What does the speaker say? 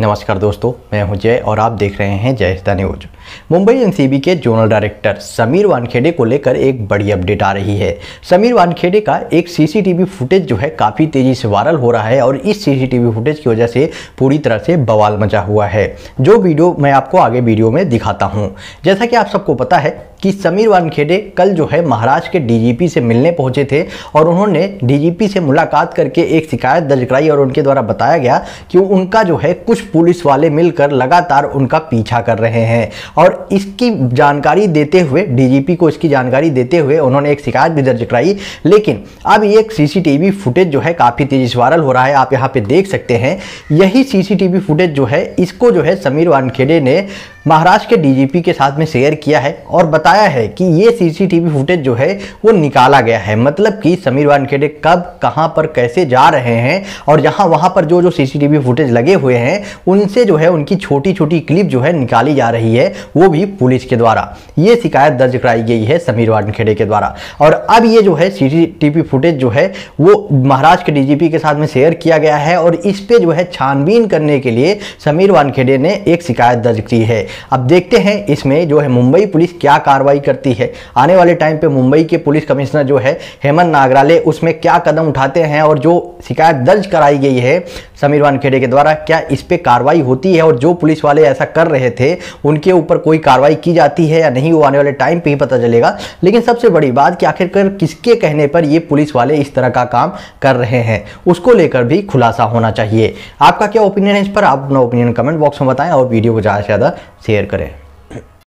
नमस्कार दोस्तों मैं हूं जय और आप देख रहे हैं जयस्ता न्यूज मुंबई एनसीबी के जोनल डायरेक्टर समीर वानखेड़े को लेकर एक बड़ी अपडेट आ रही है समीर वानखेड़े का एक सीसीटीवी फुटेज जो है काफ़ी तेज़ी से वायरल हो रहा है और इस सीसीटीवी फुटेज की वजह से पूरी तरह से बवाल मचा हुआ है जो वीडियो मैं आपको आगे वीडियो में दिखाता हूँ जैसा कि आप सबको पता है कि समीर वानखेड़े कल जो है महाराष्ट्र के डीजीपी से मिलने पहुंचे थे और उन्होंने डीजीपी से मुलाकात करके एक शिकायत दर्ज कराई और उनके द्वारा बताया गया कि उनका जो है कुछ पुलिस वाले मिलकर लगातार उनका पीछा कर रहे हैं और इसकी जानकारी देते हुए डीजीपी को इसकी जानकारी देते हुए उन्होंने एक शिकायत भी दर्ज कराई लेकिन अब ये सीसीटीवी फुटेज जो है काफ़ी तेज़ी से वायरल हो रहा है आप यहाँ पे देख सकते हैं यही सीसीटीवी फुटेज जो है इसको जो है समीर वानखेड़े ने महाराष्ट्र के डीजीपी के साथ में शेयर किया है और बताया है कि ये सीसीटीवी फुटेज जो है वो निकाला गया है मतलब कि समीर वानखेड़े कब कहाँ पर कैसे जा रहे हैं और जहाँ वहाँ पर जो जो सीसीटीवी फुटेज लगे हुए हैं उनसे जो है उनकी छोटी छोटी क्लिप जो है निकाली जा रही है वो भी पुलिस के द्वारा ये शिकायत दर्ज कराई गई है समीर वानखेड़े के द्वारा और अब ये जो है सी फुटेज जो है वो महाराष्ट्र के डी के साथ में शेयर किया गया है और इस पर जो है छानबीन करने के लिए समीर वानखेड़े ने एक शिकायत दर्ज की है अब देखते हैं इसमें जो है मुंबई पुलिस क्या कार्रवाई करती है आने वाले टाइम पे मुंबई के पुलिस कमिश्नर जो है हेमंत नागराले उसमें क्या कदम उठाते हैं और जो शिकायत दर्ज कराई गई है समीर वानखेड़े के द्वारा क्या इस पर कार्रवाई होती है और जो पुलिस वाले ऐसा कर रहे थे उनके ऊपर कोई कार्रवाई की जाती है या नहीं वो आने वाले टाइम पर ही पता चलेगा लेकिन सबसे बड़ी बात कि आखिरकार किसके कहने पर ये पुलिस वाले इस तरह का काम कर रहे हैं उसको लेकर भी खुलासा होना चाहिए आपका क्या ओपिनियन है इस पर आप अपना ओपिनियन कमेंट बॉक्स में बताएं और वीडियो को ज़्यादा से ज़्यादा शेयर करें